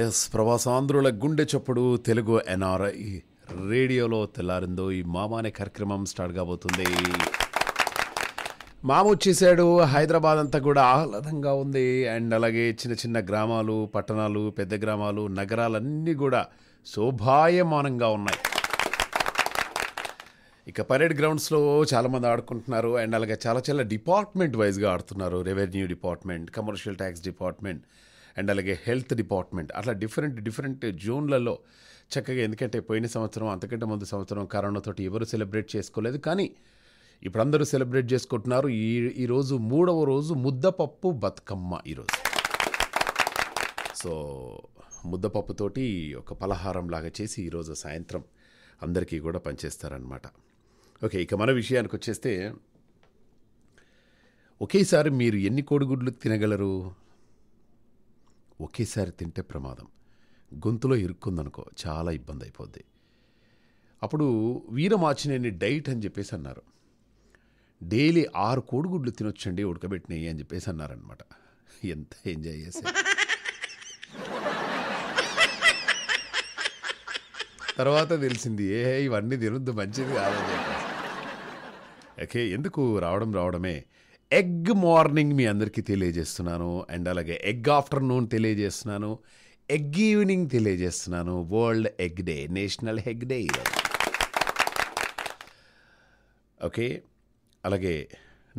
Yes ప్రవాసాంధ్రుల గుండె చప్పుడు Telugu NRI రేడియోలో తెల్లారిందో ఈ మామానే కార్యక్రమం స్టార్ట్ కాబోతుంది మామ వచ్చేసాడు హైదరాబాద్ అంతా కూడా ఆహ్లాదంగా ఉంది అండ్ అలాగే చిన్న చిన్న గ్రామాలు పట్టణాలు పెద్ద గ్రామాలు నగరాలన్నీ కూడా శోభాయమానంగా ఉన్నాయి ఇక పరేడ్ గ్రౌండ్స్లో చాలామంది ఆడుకుంటున్నారు అండ్ అలాగే చాలా చాలా డిపార్ట్మెంట్ వైజ్గా ఆడుతున్నారు revenue department commercial tax department and అలాగే హెల్త్ డిపార్ట్మెంట్ అట్లా డిఫరెంట్ డిఫరెంట్ జోన్లలో చక్కగా ఎందుకంటే పోయిన సంవత్సరం అంతకంటే ముందు సంవత్సరం కరోనాతోటి ఎవరు సెలబ్రేట్ చేసుకోలేదు కానీ ఇప్పుడు అందరూ సెలబ్రేట్ చేసుకుంటున్నారు ఈ ఈరోజు మూడవ రోజు ముద్దపప్పు బతుకమ్మ ఈరోజు సో ముద్దపప్పుతోటి ఒక పలహారం లాగా చేసి ఈరోజు సాయంత్రం అందరికీ కూడా పనిచేస్తారనమాట ఓకే ఇక మన విషయానికి వచ్చేస్తే ఒకేసారి మీరు ఎన్ని కోడిగుడ్లు తినగలరు ఒకేసారి తింటే ప్రమాదం గొంతులో ఇరుక్కుందనుకో చాలా ఇబ్బంది అయిపోద్ది అప్పుడు వీరమాచినేని డైట్ అని చెప్పేసి అన్నారు డైలీ ఆరు కోడిగుడ్లు తినొచ్చండి ఉడకబెట్టినాయి అని చెప్పేసి అన్నారనమాట ఎంత ఎంజాయ్ చేసే తర్వాత తెలిసింది ఏ ఇవన్నీ తినొద్దు మంచిది కాదని ఓకే ఎందుకు రావడం రావడమే ఎగ్ మార్నింగ్ మీ అందరికీ తెలియజేస్తున్నాను అండ్ అలాగే ఎగ్ ఆఫ్టర్నూన్ తెలియజేస్తున్నాను ఎగ్ ఈవినింగ్ తెలియజేస్తున్నాను world egg day national egg day okay అలాగే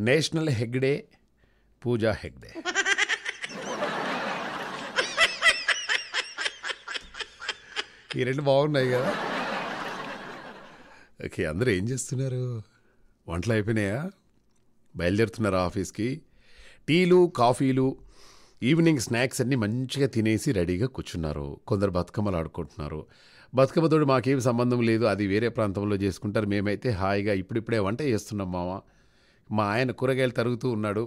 national hug day Pooja hug day ఈ రెండు బాగున్నాయి కదా ఓకే అందరూ ఏం చేస్తున్నారు వంటలు అయిపోయినాయా బయలుదేరుతున్నారు ఆఫీస్కి టీలు కాఫీలు ఈవినింగ్ స్నాక్స్ అన్నీ మంచిగా తినేసి రెడీగా కూర్చున్నారు కొందరు బతుకమ్మలు ఆడుకుంటున్నారు బతుకమ్మతోడు మాకేం సంబంధం లేదు అది వేరే ప్రాంతంలో చేసుకుంటారు మేమైతే హాయిగా ఇప్పుడిప్పుడే వంట చేస్తున్నాం మామ మా ఆయన కూరగాయలు తరుగుతూ ఉన్నాడు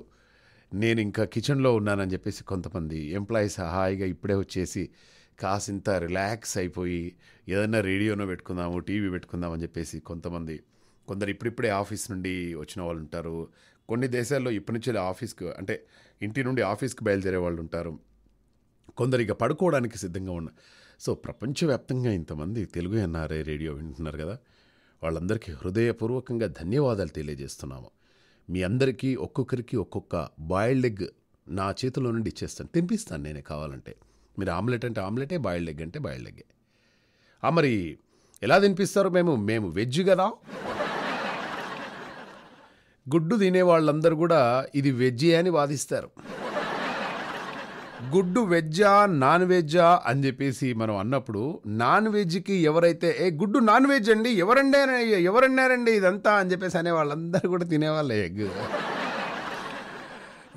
నేను ఇంకా కిచెన్లో ఉన్నానని చెప్పేసి కొంతమంది ఎంప్లాయీస్ హాయిగా ఇప్పుడే వచ్చేసి కాసింత రిలాక్స్ అయిపోయి ఏదైనా రేడియోనో పెట్టుకుందాము టీవీ పెట్టుకుందామని చెప్పేసి కొంతమంది కొందరు ఇప్పుడిప్పుడే ఆఫీస్ నుండి వచ్చిన వాళ్ళు ఉంటారు కొన్ని దేశాల్లో ఇప్పటి నుంచి ఆఫీస్కి అంటే ఇంటి నుండి ఆఫీస్కి బయలుదేరే వాళ్ళు ఉంటారు కొందరు ఇక పడుకోవడానికి సిద్ధంగా ఉన్న సో ప్రపంచవ్యాప్తంగా ఇంతమంది తెలుగు ఎన్ఆర్ఐ రేడియో వింటున్నారు కదా వాళ్ళందరికీ హృదయపూర్వకంగా ధన్యవాదాలు తెలియజేస్తున్నాము మీ అందరికీ ఒక్కొక్కరికి ఒక్కొక్క బాయిల్డ్ ఎగ్ నా చేతిలో నుండి ఇచ్చేస్తాను తినిపిస్తాను నేనే కావాలంటే మీరు ఆమ్లెట్ అంటే ఆమ్లెటే బాయిల్డ్ ఎగ్ అంటే బాయిల్డ్ ఎగ్గే మరి ఎలా తినిపిస్తారు మేము మేము వెజ్ కదా గుడ్డు తినే వాళ్ళందరూ కూడా ఇది వెజ్జే అని వాదిస్తారు గుడ్డు వెజ్జా నాన్ వెజ్జా అని చెప్పేసి మనం అన్నప్పుడు నాన్ వెజ్కి ఎవరైతే ఏ గుడ్డు నాన్ వెజ్ అండి ఎవరండే ఎవరన్నారండి ఇదంతా అని చెప్పేసి అనే వాళ్ళందరూ కూడా తినేవాళ్ళే ఎగ్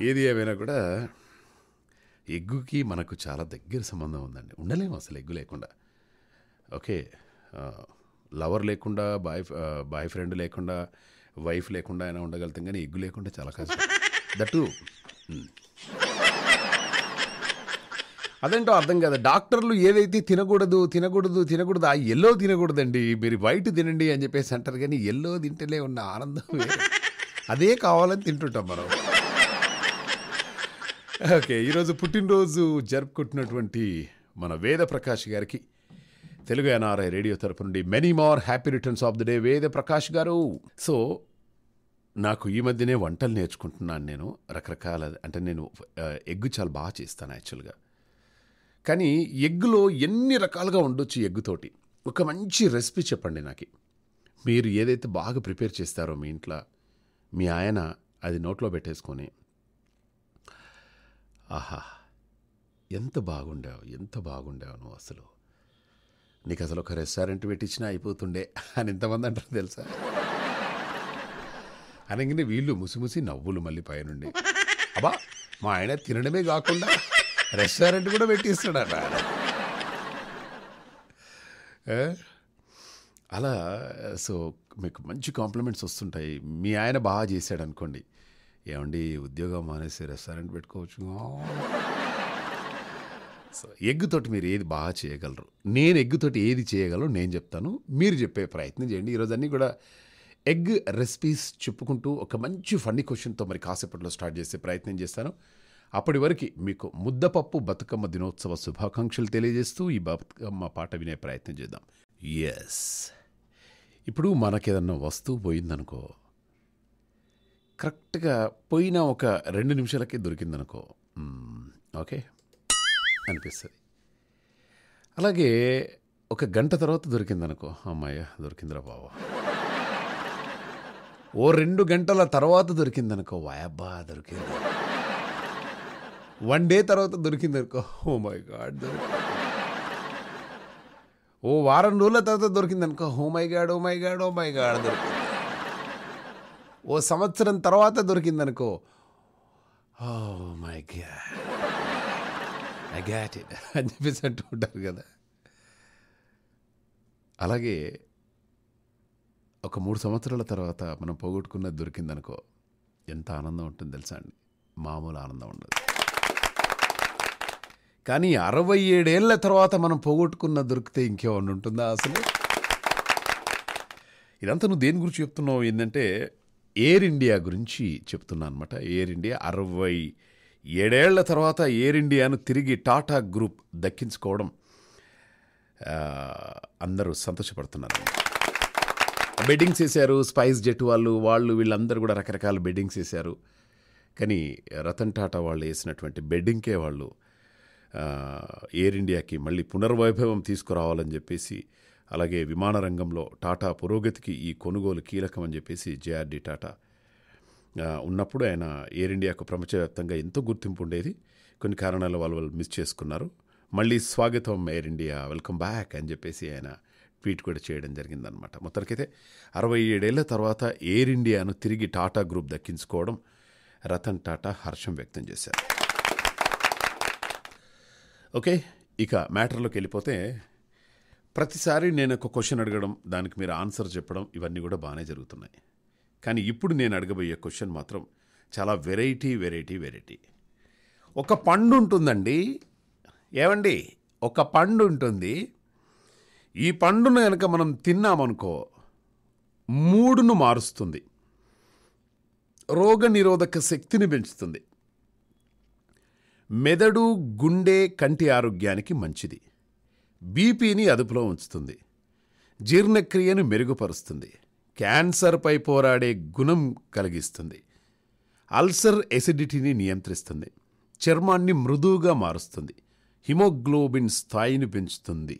ఏది ఏమైనా కూడా ఎగ్గుకి మనకు చాలా దగ్గర సంబంధం ఉందండి ఉండలేము అసలు ఎగ్గు లేకుండా ఓకే లవర్ లేకుండా బాయ్ బాయ్ ఫ్రెండ్ లేకుండా వైఫ్ లేకుండా అయినా ఉండగలుగుతాం కానీ ఎగ్గు లేకుండా చాలా కష్టం దట్టు hmm. అదేంటో అర్థం కాదు డాక్టర్లు ఏదైతే తినకూడదు తినకూడదు తినకూడదు ఆ ఎల్లో తినకూడదండి మీరు వైట్ తినండి అని చెప్పేసి అంటారు కానీ ఎల్లో తింటేనే ఉన్న ఆనందం అదే కావాలని తింటుంటాం మనం ఓకే ఈరోజు పుట్టినరోజు జరుపుకుంటున్నటువంటి మన వేద ప్రకాష్ గారికి తెలుగు ఎన్ఆర్ఐ రేడియో తరపు నుండి many more happy returns of the day Veda Prakash గారు సో నాకు ఈ మధ్యనే వంటలు నేర్చుకుంటున్నాను నేను రకరకాల అంటే నేను ఎగ్ చాలా బాగా చేస్తాను యాక్చువల్గా కానీ ఎగ్లో ఎన్ని రకాలుగా ఉండొచ్చు ఎగ్గుతోటి ఒక మంచి రెసిపీ చెప్పండి నాకు మీరు ఏదైతే బాగా ప్రిపేర్ చేస్తారో మీ ఇంట్లో మీ ఆయన అది నోట్లో పెట్టేసుకొని ఆహా ఎంత బాగుండావు ఎంత బాగుండావు నువ్వు అసలు నీకు అసలు ఒక రెస్టారెంట్ పెట్టించినా అయిపోతుండే అని ఎంతమంది అంటారు తెలుసా అనగానే వీళ్ళు ముసిముసి నవ్వులు మళ్ళీ పైనుండి అబ్బా మా ఆయన తినడమే కాకుండా రెస్టారెంట్ కూడా పెట్టిస్తున్నాడు అలా సో మీకు మంచి కాంప్లిమెంట్స్ వస్తుంటాయి మీ ఆయన బాగా చేశాడు అనుకోండి ఏమండి ఉద్యోగం మానేసి రెస్టారెంట్ పెట్టుకోవచ్చు సో ఎగ్గుతోటి మీరు ఏది బాగా చేయగలరు నేను ఎగ్గుతోటి ఏది చేయగలరు నేను చెప్తాను మీరు చెప్పే ప్రయత్నం చేయండి ఈరోజు అన్నీ కూడా ఎగ్ రెసిపీస్ చెప్పుకుంటూ ఒక మంచి ఫన్నీ క్వశ్చన్తో మరి కాసేపట్లో స్టార్ట్ చేసే ప్రయత్నం చేస్తాను అప్పటి వరకు మీకు ముద్దపప్పు బతుకమ్మ దినోత్సవ శుభాకాంక్షలు తెలియజేస్తూ ఈ బతుకమ్మ పాట వినే ప్రయత్నం చేద్దాం ఎస్ ఇప్పుడు మనకేదన్నా వస్తువు పోయిందనుకో కరెక్ట్గా పోయిన ఒక రెండు నిమిషాలకే దొరికిందనుకో ఓకే అనిపిస్తుంది అలాగే ఒక గంట తర్వాత దొరికిందనుకో అమ్మాయ్యా దొరికిందిరా బావా ఓ రెండు గంటల తర్వాత దొరికింది అనుకో వాయబ్బా దొరికింది వన్ డే తర్వాత దొరికింది అనుకో ఓ మై గాడ్ ఓ వారం రోజుల తర్వాత దొరికింది అనుకో oh my god oh my god oh my god దొరికింది ఓ సంవత్సరం తర్వాత దొరికిందనుకో ఓ మై గాడ్ ఐ అని చెప్పేసి అంటూ ఉంటారు కదా అలాగే ఒక మూడు సంవత్సరాల తర్వాత మనం పోగొట్టుకున్నది దొరికిందనుకో ఎంత ఆనందం ఉంటుంది తెలుసా అండి మామూలు ఆనందం ఉండదు కానీ అరవై ఏడేళ్ల తర్వాత మనం పోగొట్టుకున్న దొరికితే ఇంకేమన్నా ఉంటుందా అసలు ఇదంతా నువ్వు దేని గురించి చెప్తున్నావు ఏంటంటే ఎయిర్ ఇండియా గురించి చెప్తున్నా అనమాట ఎయిర్ ఇండియా అరవై ఏడేళ్ల తర్వాత ఎయిర్ ఇండియాను తిరిగి టాటా గ్రూప్ దక్కించుకోవడం అందరూ సంతోషపడుతున్నారు బెడ్డింగ్స్ వేశారు స్పైస్ జెట్ వాళ్ళు వాళ్ళు వీళ్ళందరూ కూడా రకరకాల బెడ్డింగ్స్ వేశారు కానీ రతన్ టాటా వాళ్ళు వేసినటువంటి బెడ్డింగ్కే వాళ్ళు ఎయిర్ ఇండియాకి మళ్ళీ పునర్వైభవం తీసుకురావాలని చెప్పేసి అలాగే విమాన రంగంలో టాటా పురోగతికి ఈ కొనుగోలు కీలకం అని చెప్పేసి జేఆర్డి టాటా ఉన్నప్పుడు ఆయన ఎయిర్ ఇండియాకు ప్రపంచవ్యాప్తంగా ఎంతో గుర్తింపు ఉండేది కొన్ని కారణాల వాళ్ళు వాళ్ళు మిస్ చేసుకున్నారు మళ్ళీ స్వాగతం ఎయిర్ ఇండియా వెల్కమ్ బ్యాక్ అని చెప్పేసి ఆయన ట్వీట్ కూడా చేయడం జరిగిందనమాట మొత్తానికైతే అరవై ఏడేళ్ల తర్వాత ఎయిర్ ఇండియాను తిరిగి టాటా గ్రూప్ దక్కించుకోవడం రతన్ టాటా హర్షం వ్యక్తం చేశారు ఓకే ఇక మ్యాటర్లోకి వెళ్ళిపోతే ప్రతిసారి నేను ఒక క్వశ్చన్ అడగడం దానికి మీరు ఆన్సర్ చెప్పడం ఇవన్నీ కూడా బాగానే జరుగుతున్నాయి కానీ ఇప్పుడు నేను అడగబోయే క్వశ్చన్ మాత్రం చాలా వెరైటీ వెరైటీ వెరైటీ ఒక పండు ఉంటుందండి ఏమండి ఒక పండు ఉంటుంది ఈ పండును కనుక మనం తిన్నామనుకో మూడును మారుస్తుంది రోగనిరోధక శక్తిని పెంచుతుంది మెదడు గుండె కంటి ఆరోగ్యానికి మంచిది బీపీని అదుపులో ఉంచుతుంది జీర్ణక్రియను మెరుగుపరుస్తుంది క్యాన్సర్పై పోరాడే గుణం కలిగిస్తుంది అల్సర్ ఎసిడిటీని నియంత్రిస్తుంది చర్మాన్ని మృదువుగా మారుస్తుంది హిమోగ్లోబిన్ స్థాయిని పెంచుతుంది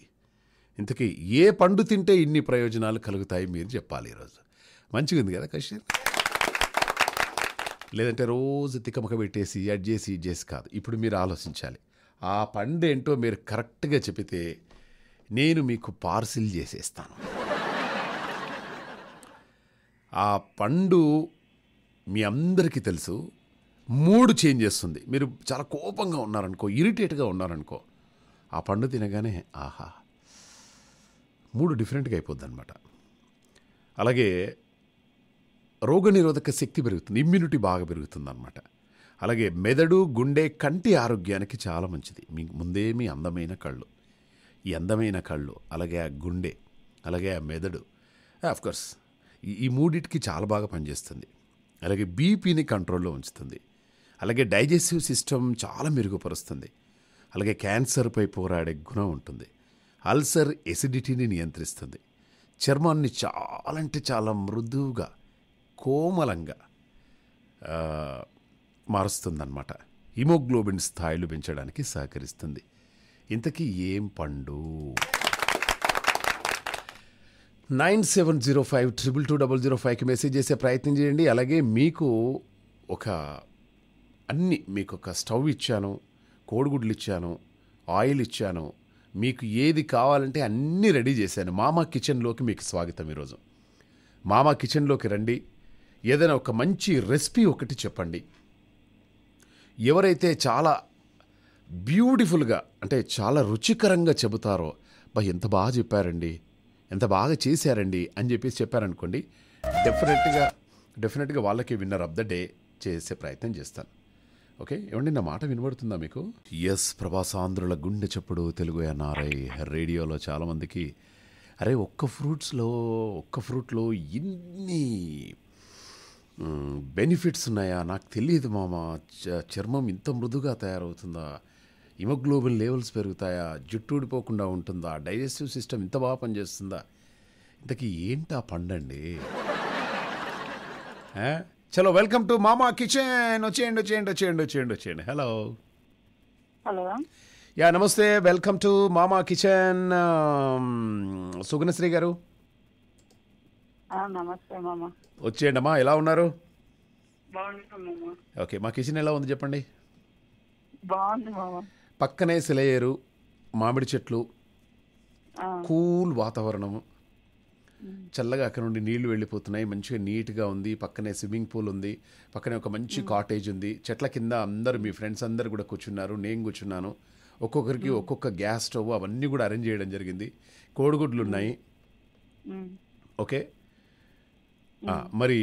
ఇంతకీ ఏ పండు తింటే ఇన్ని ప్రయోజనాలు కలుగుతాయి మీరు చెప్పాలి ఈరోజు మంచిగా ఉంది కదా క్వశ్చన్ లేదంటే రోజు తికమక పెట్టేసి అడ్ చేసి ఇడ్ చేసి కాదు ఇప్పుడు మీరు ఆలోచించాలి ఆ పండు ఏంటో మీరు కరెక్ట్గా చెబితే నేను మీకు పార్సిల్ చేసేస్తాను ఆ పండు మీ అందరికీ తెలుసు మూడు చేంజ్ చేస్తుంది మీరు చాలా కోపంగా ఉన్నారనుకో ఇరిటేట్గా ఉన్నారనుకో ఆ పండు తినగానే ఆహా మూడు డిఫరెంట్గా అయిపోద్ది అనమాట అలాగే రోగనిరోధక శక్తి పెరుగుతుంది ఇమ్యూనిటీ బాగా పెరుగుతుంది అనమాట అలాగే మెదడు గుండె కంటి ఆరోగ్యానికి చాలా మంచిది మీకు ముందే మీ అందమైన కళ్ళు ఈ అందమైన కళ్ళు అలాగే ఆ గుండె అలాగే ఆ మెదడు కోర్స్ ఈ మూడిటికి చాలా బాగా పనిచేస్తుంది అలాగే బీపీని కంట్రోల్లో ఉంచుతుంది అలాగే డైజెస్టివ్ సిస్టమ్ చాలా మెరుగుపరుస్తుంది అలాగే క్యాన్సర్పై పోరాడే గుణం ఉంటుంది అల్సర్ ఎసిడిటీని నియంత్రిస్తుంది చర్మాన్ని చాలా అంటే చాలా మృదువుగా కోమలంగా మారుస్తుందన్నమాట హిమోగ్లోబిన్ స్థాయిలు పెంచడానికి సహకరిస్తుంది ఇంతకీ ఏం పండు nine seven zero five triple two double zero ఫైవ్కి మెసేజ్ చేసే ప్రయత్నం చేయండి అలాగే మీకు ఒక అన్ని మీకు ఒక స్టవ్ ఇచ్చాను కోడిగుడ్లు ఇచ్చాను ఆయిల్ ఇచ్చాను మీకు ఏది కావాలంటే అన్నీ రెడీ చేశాను మామ కిచెన్లోకి మీకు స్వాగతం ఈరోజు మామ కిచెన్లోకి రండి ఏదైనా ఒక మంచి రెసిపీ ఒకటి చెప్పండి ఎవరైతే చాలా బ్యూటిఫుల్గా అంటే చాలా రుచికరంగా చెబుతారో బా ఎంత బాగా చెప్పారండి ఎంత బాగా చేశారండి అని చెప్పేసి చెప్పారనుకోండి డెఫినెట్గా డెఫినెట్గా వాళ్ళకి విన్నర్ ఆఫ్ ద డే చేసే ప్రయత్నం చేస్తాను ఓకే ఏమండి నా మాట వినబడుతుందా మీకు ఎస్ ప్రభాసాంధ్రుల గుండె చప్పుడు తెలుగు ఎన్ఆర్ఐ రేడియోలో చాలామందికి అరే ఒక్క ఫ్రూట్స్లో ఒక్క ఫ్రూట్లో ఇన్ని బెనిఫిట్స్ ఉన్నాయా నాకు తెలియదు మామ చర్మం ఇంత మృదుగా తయారవుతుందా హిమోగ్లోబిన్ లెవెల్స్ పెరుగుతాయా జుట్టు ఊడిపోకుండా ఉంటుందా డైజెస్టివ్ సిస్టమ్ ఇంత బాగా పనిచేస్తుందా ఇంతకీ ఏంటి ఆ పండండి చలో వెల్కమ్ టు మామా కిచెన్ వచ్చేయండి వచ్చేయండి వచ్చేయండి వచ్చేయండి వచ్చేయండి hello hello ya namaste welcome to Mama kitchen Sugunasri గారు వచ్చేయండి అమ్మా ఎలా ఉన్నారు ఓకే మా కిచెన్ ఎలా ఉంది చెప్పండి పక్కనే సెలయేరు మామిడి చెట్లు కూల్ వాతావరణము చల్లగా అక్కడ నుండి నీళ్లు వెళ్ళిపోతున్నాయి మంచిగా నీట్గా ఉంది పక్కనే స్విమ్మింగ్ పూల్ ఉంది పక్కనే ఒక మంచి కాటేజ్ ఉంది చెట్ల కింద అందరూ మీ ఫ్రెండ్స్ అందరు కూడా కూర్చున్నారు నేను కూర్చున్నాను ఒక్కొక్కరికి ఒక్కొక్క గ్యాస్ స్టవ్ అవన్నీ కూడా అరేంజ్ చేయడం జరిగింది కోడిగుడ్లు ఉన్నాయి ఓకే మరి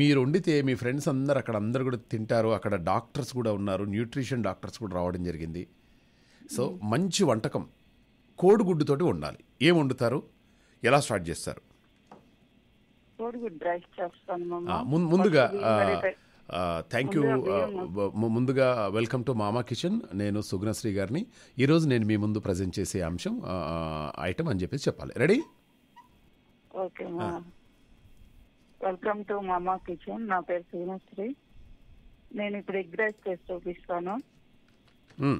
మీరు వండితే మీ ఫ్రెండ్స్ అందరు అక్కడ అందరు కూడా తింటారు అక్కడ డాక్టర్స్ కూడా ఉన్నారు న్యూట్రిషన్ డాక్టర్స్ కూడా రావడం జరిగింది సో మంచి వంటకం కోడిగుడ్డుతోటి వండాలి ఏం వండుతారు ఎలా స్టార్ట్ చేస్తారు ముందుగా థ్యాంక్ యూ ముందుగా వెల్కమ్ టు మామా కిచెన్ నేను సుగ్నశ్రీ గారిని ఈరోజు నేను మీ ముందు ప్రజెంట్ చేసే అంశం ఐటమ్ అని చెప్పేసి చెప్పాలి ready okay welcome to Mama kitchen నా పేరు సుగ్నశ్రీ నేను ఇప్పుడు ఎగ్ రైస్ చేసి చూపిస్తాను hmm.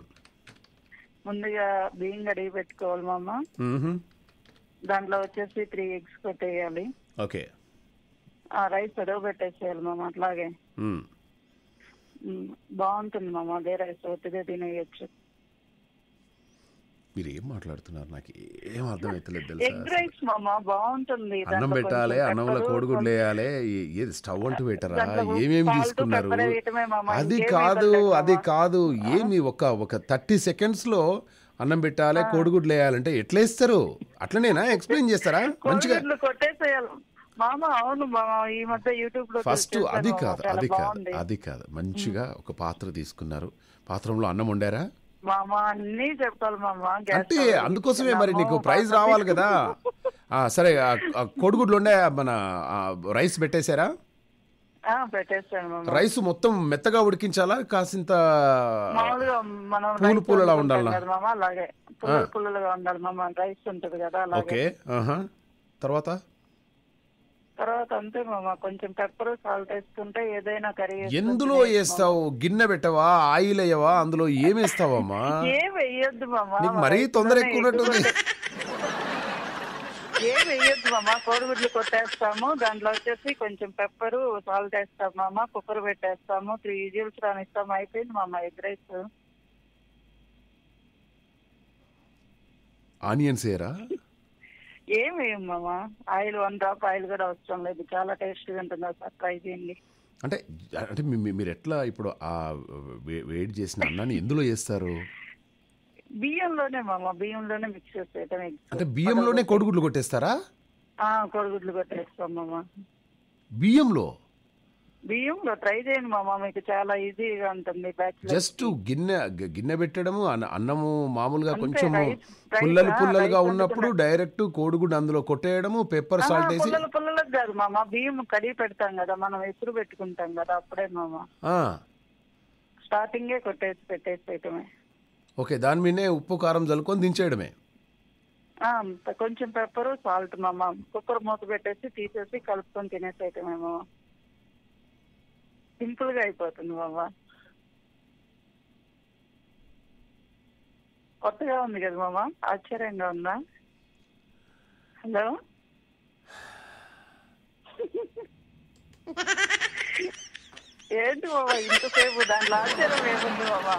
ముందుగా బియ్యం కడిగి పెట్టుకోవాలి మామ mm-hmm. దాంట్లో వచ్చేసి త్రీ ఎగ్స్ పెట్టేయాలి ఓకే ఆ రైస్ పెడవ పెట్టేసేయాలి మామ అట్లాగే బాగుంటుంది మామ అదే రైస్ ఒత్తిగా తినేయచ్చు మీరు ఏం మాట్లాడుతున్నారు నాకు ఏం రైస్ తెలుసా బాగుంటుంది అన్నం పెట్టాలి అన్నంలో కోడిగుడ్లు వేయాలి ఏది స్టవ్ అంటూ పెట్టరా ఏమేమి తీసుకున్నారు అది కాదు అది కాదు ఏమి ఒక ఒక థర్టీ సెకండ్స్ లో అన్నం పెట్టాలి కోడిగుడ్లు వేయాలంటే ఎట్లా ఇస్తారు అట్లనేనా ఎక్స్ప్లెయిన్ చేస్తారా మంచిగా ఫస్ట్ అది కాదు అది కాదు అది కాదు మంచిగా ఒక పాత్ర తీసుకున్నారు పాత్రంలో అన్నం వండారా అంటే అందుకోసమే మరి నీకు ప్రైజ్ రావాలి కదా సరే కోడిగుడ్లు ఉండే మన రైస్ పెట్టేశారా పెట్టేస్తాను రైస్ మొత్తం మెత్తగా ఉడికించాలా కాసింత మామూలుగా మనం పూలు పూలలా ఉండాలి మామ అలాగే పూలు పూలుగా ఉండాలి మామ రైస్ ఉంటది కదా ఓకే తర్వాత తర్వాత అంతే మామ కొంచెం పెప్పర్ సాల్ట్ వేసుకుంటే ఏదైనా కర్రీ ఎందులో వేస్తావు గిన్నె పెట్టవా ఆయిల్ అయ్యవా అందులో ఏమేస్తావమ్మా ఏం వేయద్దు మామ మరీ తొందర ఎక్కువ ఏం మామ కోడిగుడ్లు కొట్టేస్తాము దాంట్లో వచ్చేసి కొంచెం పెప్పరు సాల్ట్ వేస్తాం మామ కుక్కర్ పెట్టేస్తాము త్రీ విజిల్స్ రానిస్తాం అయిపోయింది మామ ఎగ్ రైస్ ఆనియన్స్ ఏరా ఏం వేయం మామ ఆయిల్ వన్ డ్రాప్ ఆయిల్ కూడా అవసరం లేదు చాలా టేస్ట్గా ఉంటుంది సార్ ట్రై చేయండి అంటే అంటే మీరు ఎట్లా ఇప్పుడు ఆ వేడి చేసిన అన్నాన్ని ఎందులో చేస్తారు బియ్యంలోనే మామ బియ్యంలోనే మిక్స్ చేస్తాం అంటే బియ్యంలోనే కోడిగుడ్లు కొట్టేస్తారా కోడిగుడ్లు కొట్టేస్తాం మామ బియ్యంలో బియ్యంలో ట్రై చేయండి మామ మీకు చాలా ఈజీగా ఉంటుంది జస్ట్ గిన్నె గిన్నె పెట్టడము అన్నము మామూలుగా కొంచెం పుల్లలు పుల్లలుగా ఉన్నప్పుడు డైరెక్ట్ కోడిగుడ్డు అందులో కొట్టేయడము పెప్పర్ సాల్ట్ వేసి పుల్లలు కాదు మామ బియ్యం కడిగి పెడతాం కదా మనం ఎసురు పెట్టుకుంటాం కదా అప్పుడే మామ స్టార్టింగే కొట్టేసి పెట్టేసి పెట్టమే ఓకే దాని మీదనే ఉప్పు కారం చల్లుకొని దించేయడమే కొంచెం పెప్పరు సాల్ట్ మామ కుక్కర్ మూత పెట్టేసి తీసేసి కలుపుకొని తినేసైతే సింపుల్ గా అయిపోతుంది మామ కొత్తగా ఉంది కదా మామ ఆశ్చర్యంగా ఉందా హలో ఏంటి బాబా ఇంతసేపు దాంట్లో ఆశ్చర్యం ఏముంది బాబా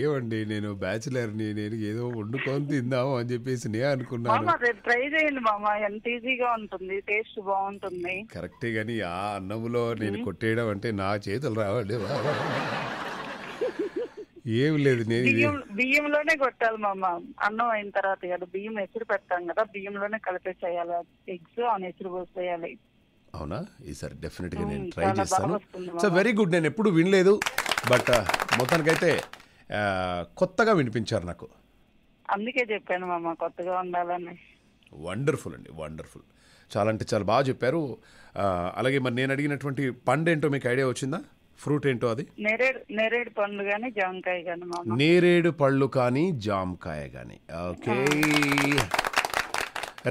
ఏమండి నేను బ్యాచిలర్ని నేను ఏదో వండుకొని తిందాము అని చెప్పేసి నే అనుకున్నాను ట్రై చేయండి మామ ఎంత ఈజీగా ఉంటుంది టేస్ట్ బాగుంటుంది కరెక్టే గాని ఆ అన్నంలో నేను కొట్టేయడం అంటే నా చేతులు రావాలి ఏం లేదు నేను బియ్యంలోనే కొట్టాలి మామ అన్నం అయిన తర్వాత కదా బియ్యం ఎసురు పెడతాం కదా బియ్యంలోనే కలిపేసేయాలి ఎగ్స్ ఆన్ ఎసురు పోసేయాలి అవునా ఈసారి డెఫినెట్గా నేను ట్రై చేస్తాను సో వెరీ గుడ్ నేను ఎప్పుడు వినలేదు బట్ మొత్తానికైతే కొత్తగా వినిపించారు నాకు అందుకే చెప్పాను మామ కొత్తగా ఉండాలని వండర్ఫుల్ అండి వండర్ఫుల్ చాలా అంటే చాలా బాగా చెప్పారు అలాగే మరి నేను అడిగినటువంటి పండు ఏంటో మీకు ఐడియా వచ్చిందా ఫ్రూట్ ఏంటో అది నేరేడు పండ్లు కానీ జామకాయ కానీ నేరేడు పళ్ళు కానీ జామకాయ కానీ ఓకే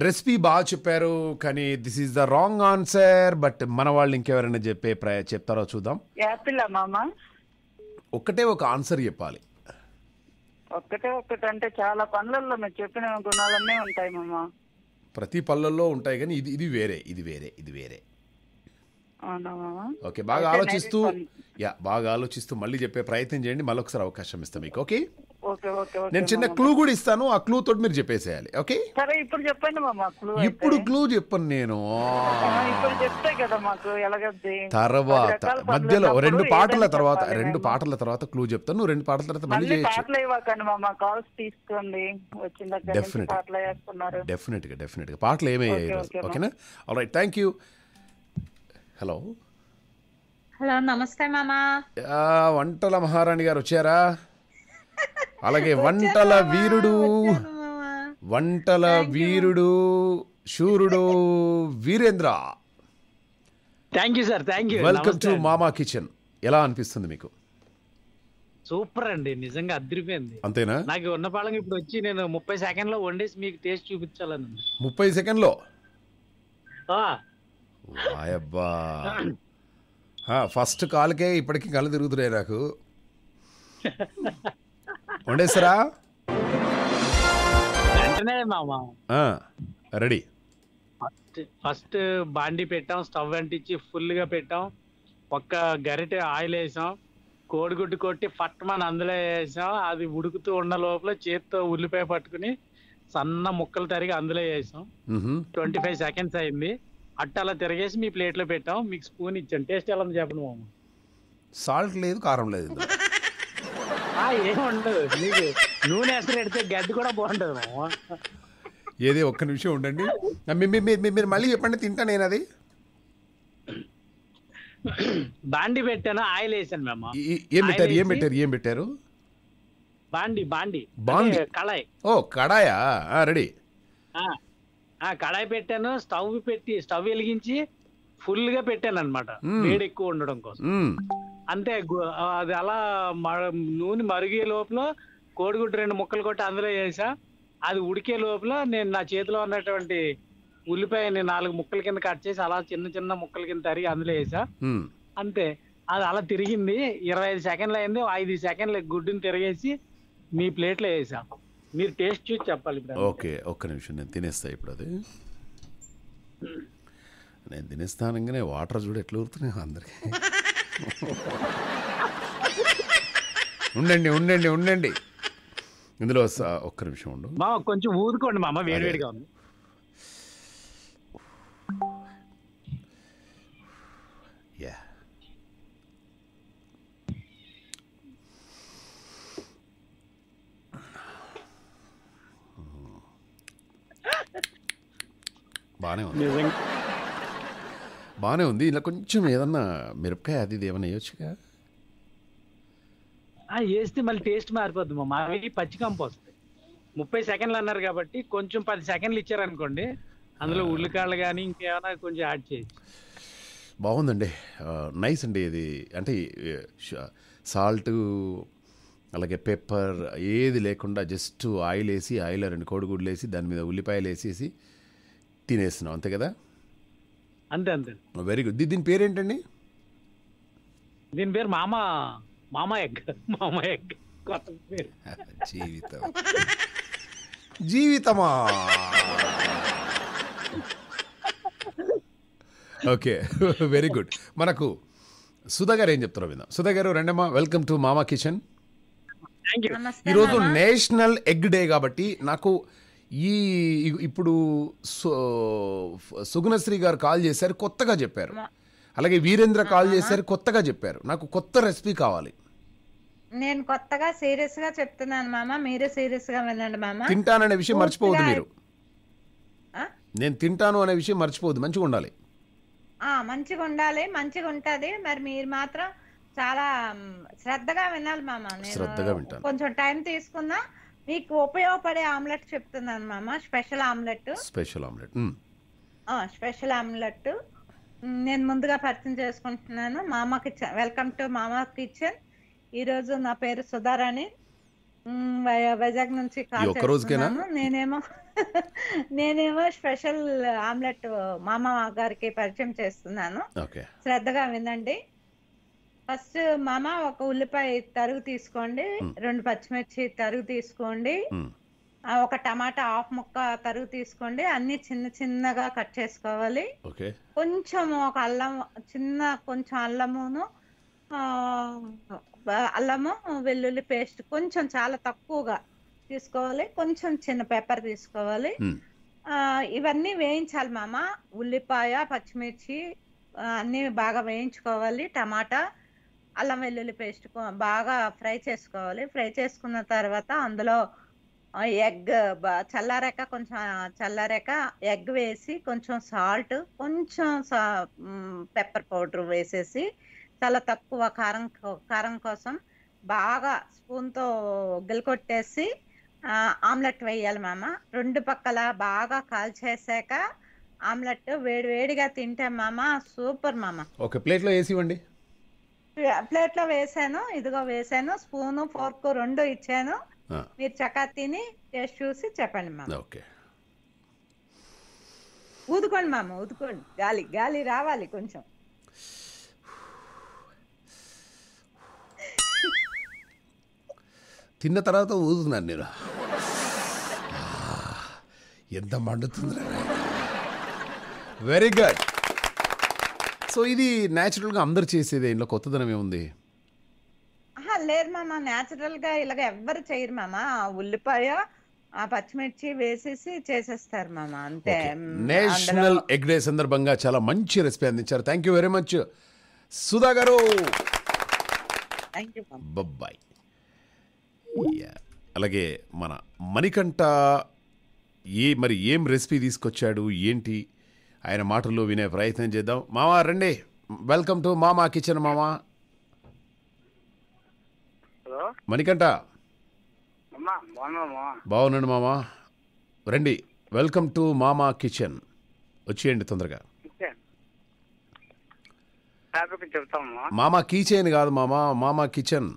రెసిపీ బాగా చెప్పారు కానీ this is the wrong answer but మన వాళ్ళు ఇంకెవరైనా చెప్పే చెప్తారో చూద్దాం యాపిల్ మామా ఒక్కటే ఒక ఆన్సర్ చెప్పాలి ఒక్కటే ఒక్కటి అంటే చాలా పనులలో మీరు చెప్పిన గుణాలన్నీ ఉంటాయి మామ ప్రతి పనులలో ఉంటాయి కానీ ఇది ఇది వేరే ఇది వేరే ఇది వేరే ఓకే బాగా ఆలోచిస్తూ యా బాగా ఆలోచిస్తూ మళ్ళీ చెప్పే ప్రయత్నం చేయండి మళ్ళొకసారి అవకాశం ఇస్తాం మీకు ఓకే నేను చిన్న క్లూ కూడా ఇస్తాను ఆ క్లూ తోటి మీరు చెప్పేసేయాలి ఓకే సరే ఇప్పుడు చెప్పండి క్లూ ఇప్పుడు క్లూ చెప్పను నేను తర్వాత మధ్యలో రెండు పాటల తర్వాత రెండు పాటల తర్వాత క్లూ చెప్తాను నువ్వు రెండు పాటల తర్వాత మళ్ళీ పాటలు ఇవ్వకండి డెఫినెట్ గా డెఫినెట్ గా పాటలు ఏమయ్యాయి ఓకేనా all right thank you hello hello namaste మామా వంటల మహారాణి గారు వచ్చారా అలాగే వంటల వీరుడు వంటల వీరుడు శూరుడు Virendra thank you sir thank you welcome to Mama kitchen ఎలా అనిపిస్తుంది మీకు సూపర్ అండి నిజంగా అదిరిపోయింది అంతేనా నాకు ఉన్న పాలంగా ఇప్పుడు వచ్చి నేను ముప్పై సెకండ్ లో వండేసి మీకు టేస్ట్ చూపించాలని ముప్పై సెకండ్ లో అబ్బా ఫస్ట్ కాల్కే ఇప్పటికి కళ్ళు తిరుగుతున్నాయి నాకు వండేస్తారా వెంటనే మామా రెడీ ఫస్ట్ బాండి పెట్టాం స్టవ్ అంటించి ఫుల్ గా పెట్టాం ఒక్క గరిటె ఆయిల్ వేసాం కోడిగుడ్డు కొట్టి పట్టమని అందులో వేసాం అది ఉడుకుతూ ఉన్న లోపల చేత్తో ఉల్లిపాయ పట్టుకుని సన్న ముక్కలు తరిగి అందులో వేసాం ట్వంటీ ఫైవ్ సెకండ్స్ అయింది అట్ట అలా తిరగేసి మీ ప్లేట్లో పెట్టాం మీకు స్పూన్ ఇచ్చాం టేస్ట్ ఎలా చెప్పండి మామూలు సాల్ట్ లేదు కారం లేదు ఏముండదు నూనె గడ్డి కూడా ఏది ఒక్క నిమిషం ఉండండి మీరు మళ్ళీ చెప్పండి తింటా నేను అది బాండి పెట్టాను ఆయిల్ వేసాను మేము ఏం పెట్టారు ఏం పెట్టారు ఏం పెట్టారు బాండి బాండి బాండి కళాయి ఓ కడాయా రెడీ కడాయి పెట్టాను స్టవ్ పెట్టి స్టవ్ వెలిగించి ఫుల్ గా పెట్టాను అనమాట వేడి ఎక్కువ ఉండడం కోసం అంతే అది అలా నూనె మరిగే లోపల కోడిగుడ్డు రెండు ముక్కలు కొట్టి అందులో వేసా అది ఉడికే లోపల నేను నా చేతిలో ఉన్నటువంటి ఉల్లిపాయని నాలుగు ముక్కల కింద కట్ చేసి అలా చిన్న చిన్న ముక్కల కింద తరిగి అందులో వేసా అంతే అది అలా తిరిగింది ఇరవై ఐదు సెకండ్లు అయింది ఐదు సెకండ్లు గుడ్డుని తిరిగేసి మీ ప్లేట్లో వేసా మీరు టేస్ట్ చూసి చెప్పాలి ఇప్పుడు ఓకే ఒక్క నిమిషం నేను తినేస్తా ఇప్పుడు అది నేను తినేస్తానంగానే వాటర్ చూడు ఎట్లా ఊరుతున్నాయి అందరికీ ఉండండి ఉండండి ఉండండి ఇందులో ఒక్క నిమిషం ఉండు మా కొంచెం ఊదుకోండి మామ వేడివేడిగా ఉంది యా బాగానే ఉంది బాగానే ఉంది ఇలా కొంచెం ఏదన్నా మిరపకాయ అది ఇది ఏమైనా వేయొచ్చుగా వేస్తే మళ్ళీ టేస్ట్ మారిపోద్ది మా అవి పచ్చి కంపోస్తాయి ముప్పై సెకండ్లు అన్నారు కాబట్టి కొంచెం పది సెకండ్లు ఇచ్చారనుకోండి అందులో ఉల్లికాళ్ళు కానీ ఇంకేమైనా కొంచెం యాడ్ చేయొచ్చు బాగుందండి నైస్ అండి ఇది అంటే సాల్ట్ అలాగే పెప్పర్ ఏది లేకుండా జస్ట్ ఆయిల్ వేసి ఆయిల్ రెండు కోడిగుడ్లు వేసి దాని మీద ఉల్లిపాయలు వేసేసి తినేస్తున్నాం అంతే కదా అంతే అంతే వెరీ గుడ్ దీని పేరేంటండి దీని పేరు మామ మామ ఎగ్ మామ ఎగ్ కొత్త పేరు జీవితం జీవితమా ఓకే వెరీ గుడ్ మనకు సుధా ఏం చెప్తారో విందాం సుధా గారు రండమ్మా వెల్కమ్ టు మామా కిచెన్ ఈరోజు నేషనల్ ఎగ్ డే కాబట్టి నాకు ఈ ఇప్పుడు సుగుణశ్రీ గారు కాల్ చేశారు కొత్తగా చెప్పారు అలాగే వీరేంద్ర కాల్ చేశారు కొత్తగా చెప్పారు నాకు కొత్త రెసిపీ కావాలి నేను కొత్తగా సీరియస్ గా చెప్తున్నాను మామ మీరే సీరియస్ గా వెళ్ళండి మామ తింటాననే విషయం మర్చిపోవద్దు మీరు నేను తింటాను అనే విషయం మర్చిపోవద్దు మంచిగా ఉండాలి ఆ మంచిగా ఉండాలి మంచిగా ఉంటది మరి మీరు మాత్రం చాలా శ్రద్ధగా వినాలి మామ శ్రద్ధగా వింటాను కొంచెం టైం తీసుకున్నా మీకు ఉపయోగపడే ఆమ్లెట్ చెప్తున్నాను మామ special omelette special omelette special omelette నేను ముందుగా పరిచయం చేసుకుంటున్నాను Mama kitchen welcome to Mama kitchen ఈరోజు నా పేరు సుధారాణి వైజాగ్ నుంచి కాల్ నేనేమో నేనేమో స్పెషల్ ఆమ్లెట్ మామ గారికి పరిచయం చేస్తున్నాను శ్రద్ధగా వినండి ఫస్ట్ మామ ఒక ఉల్లిపాయ తరుగు తీసుకోండి రెండు పచ్చిమిర్చి తరుగు తీసుకోండి ఒక టమాటా ఆఫ్ ముక్క తరుగు తీసుకోండి అన్ని చిన్న చిన్నగా కట్ చేసుకోవాలి కొంచెం ఒక అల్లం చిన్న కొంచెం అల్లమును అల్లము వెల్లుల్లి పేస్ట్ కొంచెం చాలా తక్కువగా తీసుకోవాలి కొంచెం చిన్న పేపర్ తీసుకోవాలి ఇవన్నీ వేయించాలి మామ ఉల్లిపాయ పచ్చిమిర్చి అన్ని బాగా వేయించుకోవాలి టమాటా అల్లం వెల్లుల్లి పేస్ట్ బాగా ఫ్రై చేసుకోవాలి ఫ్రై చేసుకున్న తర్వాత అందులో ఎగ్ చల్లారాక కొంచెం చల్లారాక ఎగ్ వేసి కొంచెం సాల్ట్ కొంచెం సా పెప్పర్ పౌడర్ వేసేసి చాలా తక్కువ కారం కారం కోసం బాగా స్పూన్తో కొట్టేసి ఆమ్లెట్ వేయాలి మామ రెండు పక్కల బాగా కాల్చేసాక ఆమ్లెట్ వేడి వేడిగా తింటే మామ సూపర్ మామ ఒక ప్లేట్లో వేసి ఇవ్వండి ప్లేట్ లో వేసాను ఇదిగో వేసాను స్పూన్ ఫోర్క్ రెండు ఇచ్చాను మీరు చపాతీని టేస్ట్ చూసి చెప్పండి మామ ఓకే ఊదుకోండి మామ ఊదుకోండి గాలి గాలి రావాలి కొంచెం తిన్న తర్వాత ఊదుతున్నాను నేను ఎంత మండుతుంది వెరీ గుడ్ సో ఇది గా అందరు చేసేదే ఇంట్లో కొత్తదనం ఏముంది లేదు మామ నేచురల్ గా ఇలాగ ఎవ్వరు చేయరు మామ ఉల్లిపాయ ఆ పచ్చిమిర్చి వేసేసి చేసేస్తారు మామ అంతే నేషనల్ ఎగ్ డే సందర్భంగా చాలా మంచి రెసిపీ అందించారు thank you very much Sudha గారు బాయ్ అలాగే మన మణికంఠ ఏ మరి ఏం రెసిపీ తీసుకొచ్చాడు ఏంటి ఆయన మాటలు వినే ప్రయత్నం చేద్దాం మామా రండి వెల్కమ్ టు మామా కిచెన్ మామా మణికంట బాగున్నాడు మామా రండి వెల్కమ్ టు మామా కిచెన్ వచ్చేయండి తొందరగా మామా కీచైన్ కాదు మామా మామా కిచెన్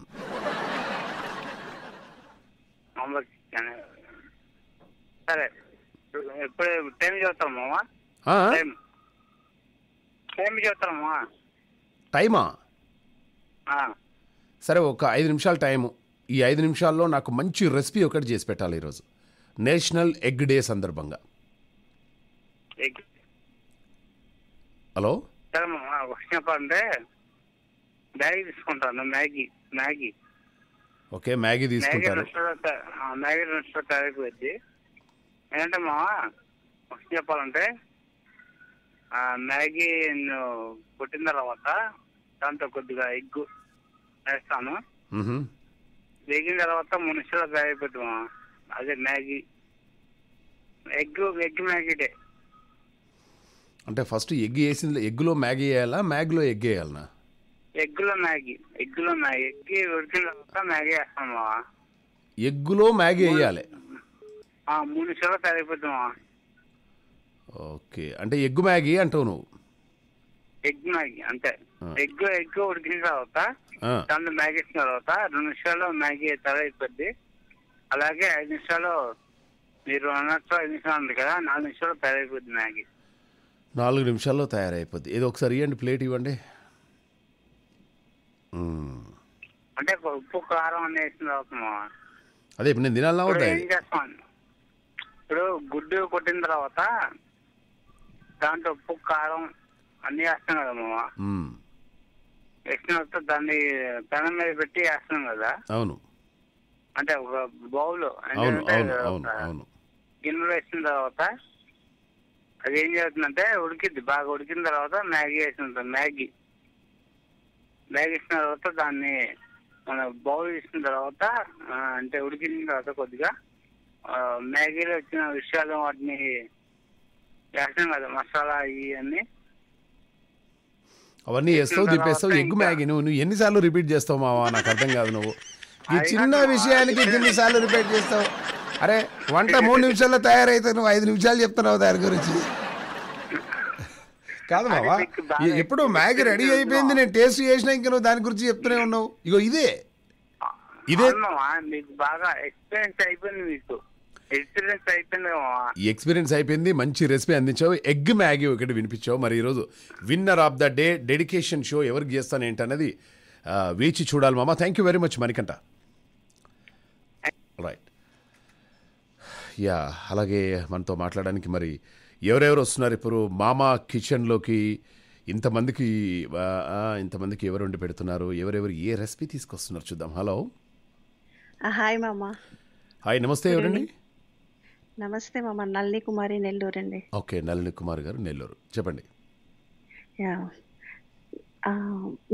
సరే ఎప్పుడు టైం చూస్తాం మామా టైం చెప్తాము టైమా సరే ఒక ఐదు నిమిషాలు టైము ఈ ఐదు నిమిషాల్లో నాకు మంచి రెసిపీ ఒకటి చేసి పెట్టాలి ఈరోజు నేషనల్ ఎగ్ డే సందర్భంగా హలో అంటే మ్యాగీ తీసుకుంటాను మ్యాగీ మ్యాగీ ఓకే మ్యాగీ తీసుకుంటారు మ్యాగీ రెస్టారెంట్ తారీఖు వచ్చి ఏంటమ్మా చెప్పాలంటే ఆ మ్యాగీ కొట్టిన తర్వాత దాంతో కొద్దిగా ఎగ్గు వేస్తాను వేగిన తర్వాత మునుషుల తయారు పెట్టుమా అదే మ్యాగీ ఎగ్ ఎగ్ మ్యాగీడే అంటే ఫస్ట్ ఎగ్ వేసిన ఎగ్లో మ్యాగీ వేయాలా మ్యాగీలో ఎగ్ వేయాలనా ఎగ్గులో మ్యాగీ ఎగ్గులో మ్యాగీ ఎగ్ ఉడికిన తర్వాత మ్యాగీ వేస్తాను ఎగ్గులో మ్యాగీ వేయాలి మూడు నిమిషాలు తరిగిపోతామా ఓకే అంటే ఎగ్ మ్యాగీ అంటావు నువ్వు ఎగ్ మ్యాగీ అంటే ఎగ్ ఎగ్ ఉడికిన తర్వాత దాంట్లో మ్యాగీ వేసిన తర్వాత రెండు నిమిషాల్లో మ్యాగీ తల అయిపోద్ది అలాగే ఐదు నిమిషాలు మీరు అన్నట్టు ఐదు నిమిషాలు ఉంది కదా నాలుగు నిమిషాలు తయారైపోద్ది మ్యాగీ నాలుగు నిమిషాల్లో తయారైపోద్ది ఏదో ఒకసారి ఇవ్వండి ప్లేట్ ఇవ్వండి అంటే ఉప్పు కారం అనేసిన వేసిన తర్వాత అదే ఇప్పుడు నేను తినాలి ఇప్పుడు గుడ్డు కొట్టిన తర్వాత దాంట్లో ఉప్పు కారం అన్ని వేస్తాం కదా మామ వేసినట్టు దాన్ని పెనం మీద పెట్టి వేస్తున్నాం కదా అవును అంటే ఒక బౌల్ గిన్నెలో వేసిన తర్వాత అది ఏం చేస్తుందంటే ఉడికిద్ది బాగా ఉడికిన తర్వాత మ్యాగీ వేసిన మ్యాగీ మ్యాగీ వేసిన తర్వాత దాన్ని మన బౌల్ ఇచ్చిన తర్వాత అంటే ఉడికిన తర్వాత కొద్దిగా మ్యాగీలో వచ్చిన విషయాలు వాటిని చేస్తాం కదా మసాలా ఇవన్నీ అవన్నీ వేస్తావు తిప్పేస్తావు ఎగ్గు మ్యాగీ నువ్వు నువ్వు ఎన్నిసార్లు రిపీట్ చేస్తావు మావా నాకు అర్థం కాదు నువ్వు ఈ చిన్న విషయానికి ఎన్నిసార్లు రిపీట్ చేస్తావు అరే వంట మూడు నిమిషాల్లో తయారైతే నువ్వు ఐదు నిమిషాలు చెప్తున్నావు దాని గురించి కాదు బావా ఎప్పుడు మ్యాగీ రెడీ అయిపోయింది నేను టేస్ట్ చేసినా ఇంక నువ్వు దాని గురించి చెప్తూనే ఉన్నావు ఇగో ఇదే ఇదే బాగా ఎక్స్పీరియన్స్ అయిపోయింది మీకు ఎక్స్పీరియన్స్ ఎక్స్పీరియన్స్ అయిపోయింది మంచి రెసిపీ అందించావు ఎగ్ మ్యాగీ ఒకటి వినిపించావు మరి ఈరోజు winner of the day dedication show ఎవరికి చేస్తాను ఏంటన్నది వేచి చూడాలి మామ thank you very much Manikanta right ya అలాగే మనతో మాట్లాడడానికి మరి ఎవరెవరు వస్తున్నారు ఇప్పుడు మామ కిచెన్లోకి ఇంతమందికి ఇంతమందికి ఎవరు వండి పెడుతున్నారు ఎవరెవరు ఏ రెసిపీ తీసుకొస్తున్నారు చూద్దాం హలో హాయ్ ah, మామ హాయ్ నమస్తే ఎవరండి నమస్తే మామ నల్లి కుమారి నెల్లూరు అండి ఓకే నల్లి కుమార్ గారు నెల్లూరు చెప్పండి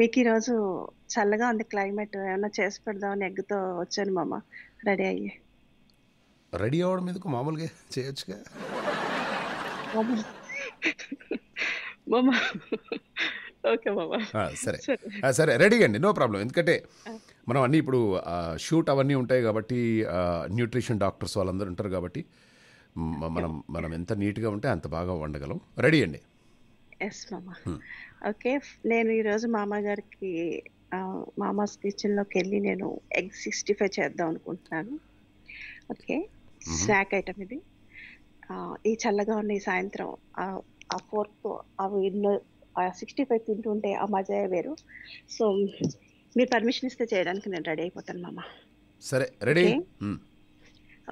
మీకు ఈరోజు చల్లగా ఉంది క్లైమేట్ ఏమైనా చేసి పెడదామని ఎగ్గుతో వచ్చాను మామ రెడీ అయ్యి రెడీ అవ్వడం మీదకు మామూలుగా చేయొచ్చుగా మామ ఓకే మామ సరే సరే రెడీ అండి నో ప్రాబ్లం ఎందుకంటే మనం అన్నీ ఇప్పుడు షూట్ అవన్నీ ఉంటాయి కాబట్టి న్యూట్రిషన్ డాక్టర్స్ వాళ్ళందరూ ఉంటారు కాబట్టి మనం మనం ఎంత నీట్గా ఉంటే అంత బాగా వండగలం రెడీ అండి ఎస్ మామా hmm. ఓకే నేను ఈరోజు మామగారికి మామాస్ కిచెన్లోకి వెళ్ళి నేను ఎగ్ సిక్స్టీ ఫైవ్ చేద్దాం అనుకుంటున్నాను ఓకే స్నాక్ ఐటమ్ ఇది ఈ చల్లగా ఉన్న ఈ సాయంత్రం ఆ ఫోర్త్ అవి ఎన్నో సిక్స్టీ ఫైవ్ తింటుంటే ఆ మజా వేరు సో మీరు పర్మిషన్ ఇస్తే చేయడానికి నేను రెడీ అయిపోతాను మామ సరే రెడీ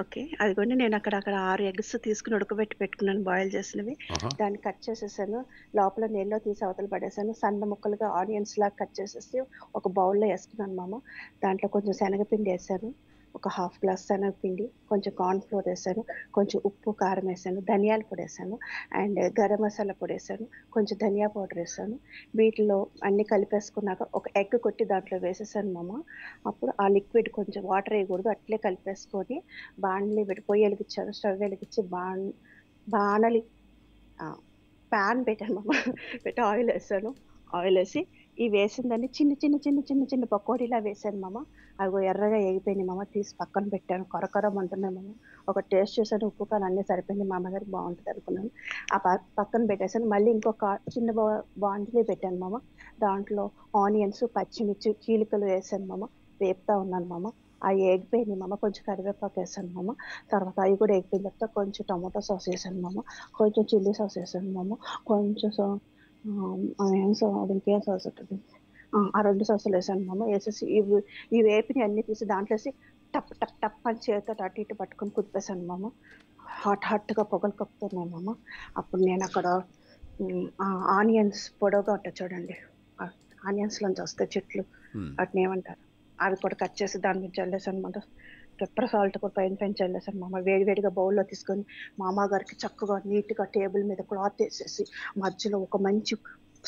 ఓకే అదిగోండి నేను అక్కడ అక్కడ ఆరు ఎగ్స్ తీసుకుని ఉడకబెట్టి పెట్టుకున్నాను బాయిల్ చేసినవి దాన్ని కట్ చేసేసాను లోపల నీళ్ళలో తీసి అవతలు పడేసాను సన్న ముక్కలుగా ఆనియన్స్ లాగా కట్ చేసేసి ఒక బౌల్లో వేసుకున్నాను మామ దాంట్లో కొంచెం శనగపిండి వేసాను ఒక హాఫ్ గ్లాస్ పిండి కొంచెం కార్న్ ఫ్లోర్ వేసాను కొంచెం ఉప్పు కారం వేసాను ధనియాల పొడి వేసాను అండ్ గరం మసాలా పొడి వేసాను కొంచెం ధనియా పౌడర్ వేసాను వీటిలో అన్ని కలిపేసుకున్నాక ఒక ఎగ్ కొట్టి దాంట్లో వేసేసాను మామ అప్పుడు ఆ లిక్విడ్ కొంచెం వాటర్ వేయకూడదు అట్లే కలిపేసుకొని బాణలి పెట్టి పొయ్యి వెలిగించాను స్టవ్ వెలిగించి బాణ బాణలి ప్యాన్ పెట్టాను మామ పెట్టి ఆయిల్ వేసాను ఆయిల్ వేసి ఈ వేసిందని చిన్న చిన్న చిన్న చిన్న చిన్న పకోడీలా వేసాను మామ అవి ఎర్రగా ఎగిపోయింది మామ తీసి పక్కన పెట్టాను కొరకొర అంటున్నాను మామ ఒక టేస్ట్ చేశాను ఉప్పు కాలు అన్నీ సరిపోయింది మా అమ్మగారు బాగుంటుంది అనుకున్నాను ఆ పక్కన పెట్టేసాను మళ్ళీ ఇంకొక చిన్న బా పెట్టాను మామ దాంట్లో ఆనియన్స్ పచ్చిమిర్చి చీలికలు వేసాను మామ వేపుతా ఉన్నాను మామ ఆ ఎగిపోయింది మామ కొంచెం కరివేపాకు వేసాను మామ తర్వాత అవి కూడా ఎగిపోయిన తర్వాత కొంచెం టమాటో సాస్ వేసాను మామ కొంచెం చిల్లీ సాస్ వేసాను మామ కొంచెం సార్ సాస్ ఉంటుంది ఆ రెండు సాసులు వేసాను మామ వేసేసి ఇవి ఇవి వేపిని అన్ని తీసి దాంట్లో వేసి టప్ టప్ టప్ అని చేతితో అటు ఇటు పట్టుకొని కుదిపేశాను మామ హాట్ హాట్గా పొగలు కప్పుతున్నాయి మామ అప్పుడు నేను అక్కడ ఆనియన్స్ పొడవుగా ఉంటా చూడండి ఆనియన్స్లోంచి వస్తాయి చెట్లు వాటిని ఏమంటారు అవి కూడా కట్ చేసి దాని మీద జల్లేసాను మాట పెప్పర్ సాల్ట్ కూడా పైన పైన చల్లేసాను మామ వేడివేడిగా బౌల్లో తీసుకొని మామగారికి చక్కగా నీట్గా టేబుల్ మీద క్లాత్ వేసేసి మధ్యలో ఒక మంచి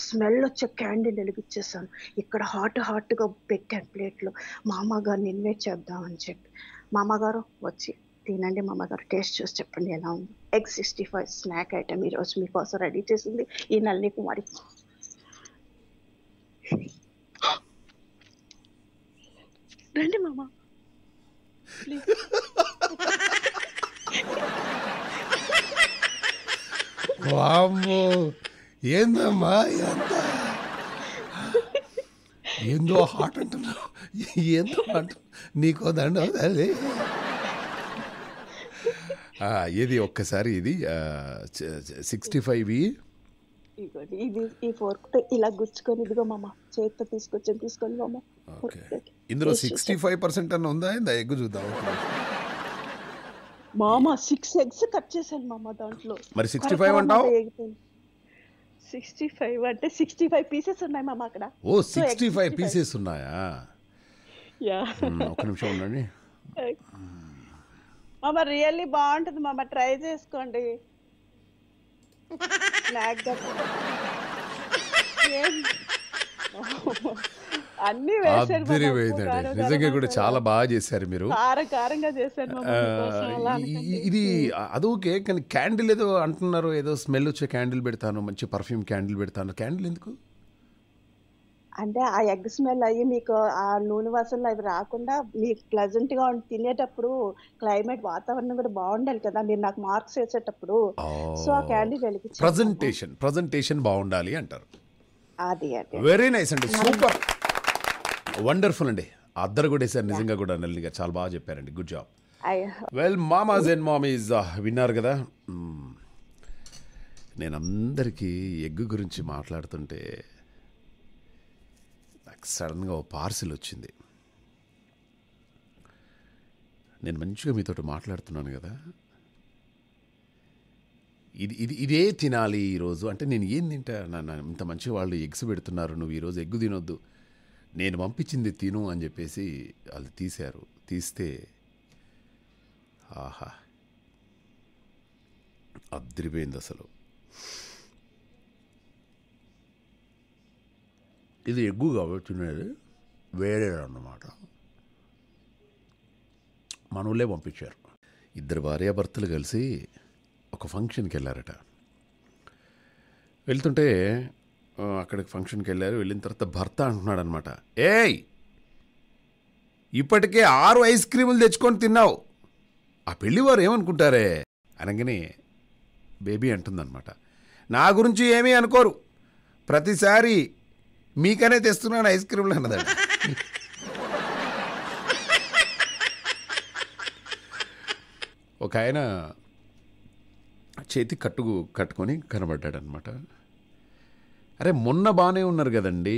స్మెల్ వచ్చే క్యాండిల్ వెలిగిచ్చేసాను ఇక్కడ హాట్ హాట్గా పెట్టాను ప్లేట్లో మామగారిని ఇన్వైట్ చేద్దామని చెప్పి మామగారు వచ్చి తినండి మామగారు టేస్ట్ చూసి చెప్పండి ఎలా ఉంది egg sixty five snack item ఈరోజు మీకోసం రెడీ చేసింది ఈ నల్లి కుమారి రండి మామ వామ్మో ఏందమ్మా ఎంత ఏందో హాట్ అంటున్నావు ఏందో అంటు నీకో దండం ఇది ఒక్కసారి ఇది సిక్స్టీ ఫైవ్ ఇది ఈ ఫోర్క్ ఇలా గుచ్చుకొని ఇదిగో మామ చేతితో తీసుకొచ్చాను తీసుకొని మామ ఇందులో సిక్స్టీ ఫైవ్ పర్సెంట్ అన్న ఉందా ఇందా ఎగ్ చూద్దాం మామ సిక్స్ ఎగ్స్ కట్ చేశాను మామ దాంట్లో మరి సిక్స్టీ ఫైవ్ అంటావు సిక్స్టీ ఫైవ్ అంటే సిక్స్టీ ఫైవ్ పీసెస్ ఉన్నాయి మామ అక్కడ ఓ సిక్స్టీ ఫైవ్ పీసెస్ ఉన్నాయా యా ఒక నిమిషం ఉండండి మామ రియల్లీ బాగుంటుంది మామ ట్రై చేసుకోండి స్నాక్ అన్ని వేశారు అద్దరి వేదండి నిజంగా కూడా చాలా బాగా చేశారు మీరు చేశారు ఇది అదొకే కానీ క్యాండిల్ ఏదో అంటున్నారు ఏదో స్మెల్ వచ్చే క్యాండిల్ పెడతాను మంచి పర్ఫ్యూమ్ క్యాండిల్ పెడతాను క్యాండిల్ ఎందుకు అంటే ఆ ఎగ్ స్మెల్ అయ్యి మీకు ఆ నూనె వాసనలు అవి రాకుండా మీకు ప్లెజెంట్ గా తినేటప్పుడు క్లైమేట్ వాతావరణం కూడా బాగుండాలి కదా మీరు నాకు మార్క్స్ వేసేటప్పుడు సో ఆ క్యాండిల్ వెలిగించారు ప్రజెంటేషన్ ప్రజెంటేషన్ బాగుండాలి అంటారు అది వెరీ నైస్ అండి సూపర్ వండర్ఫుల్ అండి అద్దరు కూడా వేసారు నిజంగా కూడా నల్లిగా చాలా బాగా చెప్పారండి గుడ్ జాబ్ వెల్ మామాజ్ అండ్ మామీజ్ విన్నారు కదా hmm. నేను అందరికీ ఎగ్ గురించి మాట్లాడుతుంటే నాకు సడన్గా ఓ పార్సిల్ వచ్చింది నేను మంచిగా మీతో మాట్లాడుతున్నాను కదా ఇది ఇది ఇదే తినాలి ఈరోజు అంటే నేను ఏం తింటా ఇంత మంచిగా వాళ్ళు ఎగ్స్ పెడుతున్నారు నువ్వు ఈరోజు ఎగ్గు తినొద్దు నేను పంపించింది తిను అని చెప్పేసి వాళ్ళు తీశారు తీస్తే ఆహా అద్రిపోయింది అసలు ఇది ఎగ్గు కాబట్టి వేరే అన్నమాట మనవులే పంపించారు ఇద్దరు భార్యాభర్తలు కలిసి ఒక ఫంక్షన్కి వెళ్ళారట వెళ్తుంటే అక్కడికి ఫంక్షన్కి వెళ్ళారు వెళ్ళిన తర్వాత భర్త అంటున్నాడు అనమాట ఏయ్ ఇప్పటికే ఆరు ఐస్ క్రీములు తెచ్చుకొని తిన్నావు ఆ పెళ్ళివారు ఏమనుకుంటారే అనగానే బేబీ అంటుందన్నమాట నా గురించి ఏమీ అనుకోరు ప్రతిసారి మీకనే తెస్తున్నాను ఐస్ క్రీములు అన్నదాడు ఒక ఆయన చేతి కట్టుకు కట్టుకొని కనబడ్డాడనమాట అరే మొన్న బాగానే ఉన్నారు కదండి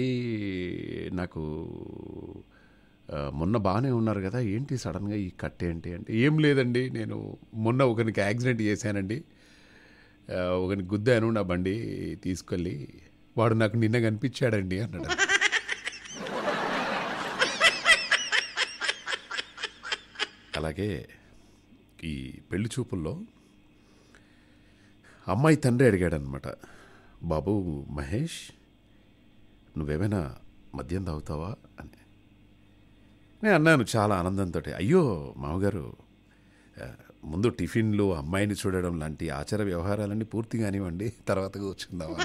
నాకు మొన్న బాగానే ఉన్నారు కదా ఏంటి సడన్గా ఈ కట్ ఏంటి అంటే ఏం లేదండి నేను మొన్న ఒకరికి యాక్సిడెంట్ చేశానండి ఒకని గుద్దాను నా బండి తీసుకెళ్ళి వాడు నాకు నిన్న కనిపించాడండి అన్నాడు అలాగే ఈ పెళ్లి చూపుల్లో అమ్మాయి తండ్రి అడిగాడనమాట బాబు మహేష్ నువ్వేమైనా మద్యం తాగుతావా అని నేను అన్నాను చాలా ఆనందంతో అయ్యో మామగారు ముందు టిఫిన్లు అమ్మాయిని చూడడం లాంటి ఆచార వ్యవహారాలన్నీ పూర్తి కానివ్వండి తర్వాత కూర్చుందామా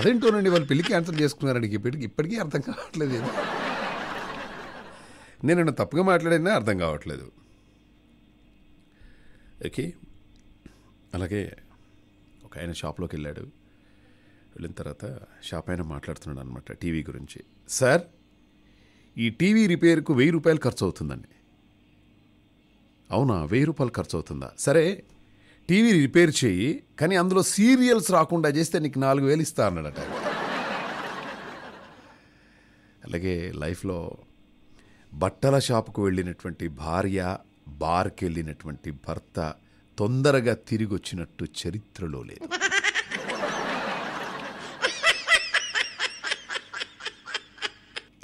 అదేంటోనండి వాళ్ళు పెళ్లి క్యాన్సిల్ చేసుకున్నారని ఇప్పటికి ఇప్పటికీ అర్థం కావట్లేదు నేను తప్పుగా మాట్లాడినా అర్థం కావట్లేదు ఓకే అలాగే ఒక ఆయన షాప్లోకి వెళ్ళాడు వెళ్ళిన తర్వాత షాప్ ఆయన మాట్లాడుతున్నాడు అనమాట టీవీ గురించి సార్ ఈ టీవీ రిపేర్కు వెయ్యి రూపాయలు ఖర్చు అవుతుందండి అవునా వెయ్యి రూపాయలు ఖర్చు అవుతుందా సరే టీవీ రిపేర్ చేయి కానీ అందులో సీరియల్స్ రాకుండా చేస్తే నీకు నాలుగు వేలు ఇస్తా అన్నాడట అలాగే లైఫ్లో బట్టల షాపుకు వెళ్ళినటువంటి భార్య బార్కి వెళ్ళినటువంటి భర్త తొందరగా తిరిగొచ్చినట్టు చరిత్రలో లేదు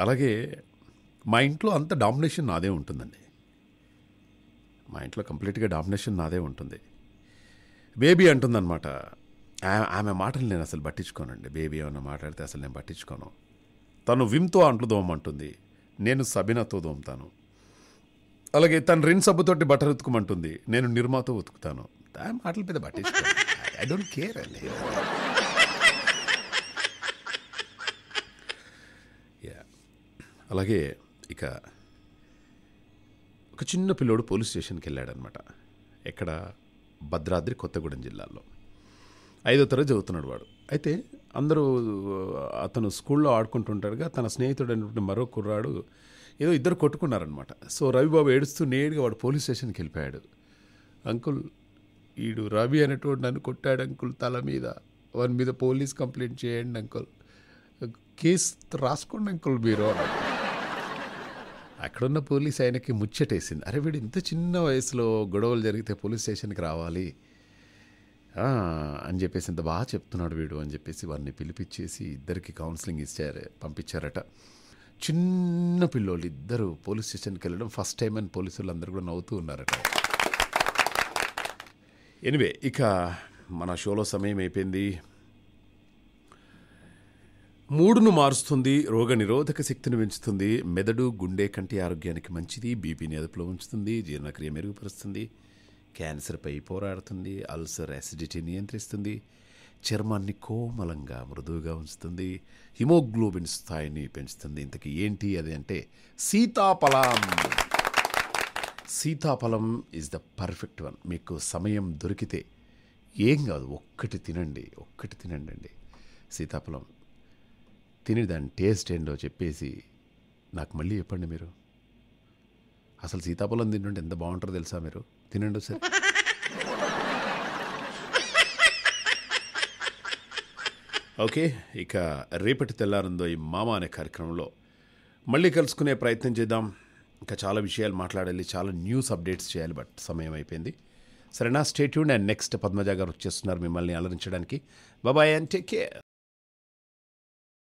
అలాగే మా ఇంట్లో అంత డామినేషన్ నాదే ఉంటుందండి మా ఇంట్లో కంప్లీట్గా డామినేషన్ నాదే ఉంటుంది బేబీ అంటుందన్నమాట ఆమె మాటలు నేను అసలు పట్టించుకోనండి బేబీ ఏమైనా మాట్లాడితే అసలు నేను పట్టించుకోను తను విమ్తో అంట్లు దోమంటుంది నేను సబినాతో దోముతాను అలాగే తన రిన్ సబ్బుతోటి బట్టర్ ఉతుకుమంటుంది నేను నిర్మాతో ఉతుకుతాను దాని మాటల మీద ఐ డోంట్ కేర్ అండి అలాగే ఇక ఒక చిన్న పిల్లోడు పోలీస్ స్టేషన్కి వెళ్ళాడనమాట ఎక్కడ భద్రాద్రి కొత్తగూడెం జిల్లాలో ఐదో తరగతి చదువుతున్నాడు వాడు అయితే అందరూ అతను స్కూల్లో ఆడుకుంటుంటాడుగా తన స్నేహితుడు అనేటువంటి మరో కుర్రాడు ఏదో ఇద్దరు కొట్టుకున్నారనమాట సో రవిబాబు ఏడుస్తూ నేడుగా వాడు పోలీస్ స్టేషన్కి వెళ్ళిపోయాడు అంకుల్ ఈడు రవి అనేటోడు నన్ను కొట్టాడు అంకుల్ తల మీద వాని మీద పోలీస్ కంప్లైంట్ చేయండి అంకుల్ కేసు రాసుకోండి అంకుల్ మీరు అక్కడున్న పోలీస్ ఆయనకి ముచ్చటేసింది అరే వీడు ఇంత చిన్న వయసులో గొడవలు జరిగితే పోలీస్ స్టేషన్కి రావాలి అని చెప్పేసి ఇంత బాగా చెప్తున్నాడు వీడు అని చెప్పేసి వారిని పిలిపించేసి ఇద్దరికి కౌన్సిలింగ్ ఇచ్చారు పంపించారట చిన్న పిల్లోళ్ళు ఇద్దరు పోలీస్ స్టేషన్కి వెళ్ళడం ఫస్ట్ టైం అని పోలీసులు అందరూ కూడా నవ్వుతూ ఉన్నారట ఎనివే ఇక మన షోలో సమయం అయిపోయింది మూడును మారుస్తుంది రోగ నిరోధక శక్తిని పెంచుతుంది మెదడు గుండె కంటి ఆరోగ్యానికి మంచిది బీపీని అదుపులో ఉంచుతుంది జీర్ణక్రియ మెరుగుపరుస్తుంది క్యాన్సర్పై పోరాడుతుంది అల్సర్ యాసిడిటీ నియంత్రిస్తుంది చర్మాన్ని కోమలంగా మృదువుగా ఉంచుతుంది హిమోగ్లోబిన్ స్థాయిని పెంచుతుంది ఇంతకీ ఏంటి అది అంటే సీతాఫలం సీతాఫలం ఈజ్ ద పర్ఫెక్ట్ వన్ మీకు సమయం దొరికితే ఏం కాదు ఒక్కటి తినండి ఒక్కటి తినండి అండి సీతాఫలం తిని దాని టేస్ట్ ఏంటో చెప్పేసి నాకు మళ్ళీ చెప్పండి మీరు అసలు సీతాఫలం తింటుంటే ఎంత బాగుంటారో తెలుసా మీరు తినండి సరే ఓకే ఇక రేపటి తెల్లారిందో ఈ మామ అనే కార్యక్రమంలో మళ్ళీ కలుసుకునే ప్రయత్నం చేద్దాం ఇంకా చాలా విషయాలు మాట్లాడాలి చాలా న్యూస్ అప్డేట్స్ చేయాలి బట్ సమయం అయిపోయింది సరేనా స్టేట్యూడ్ అండ్ నెక్స్ట్ పద్మజాగారు వచ్చేస్తున్నారు మిమ్మల్ని అలరించడానికి బాబాయ్ అండ్ టేక్ కేర్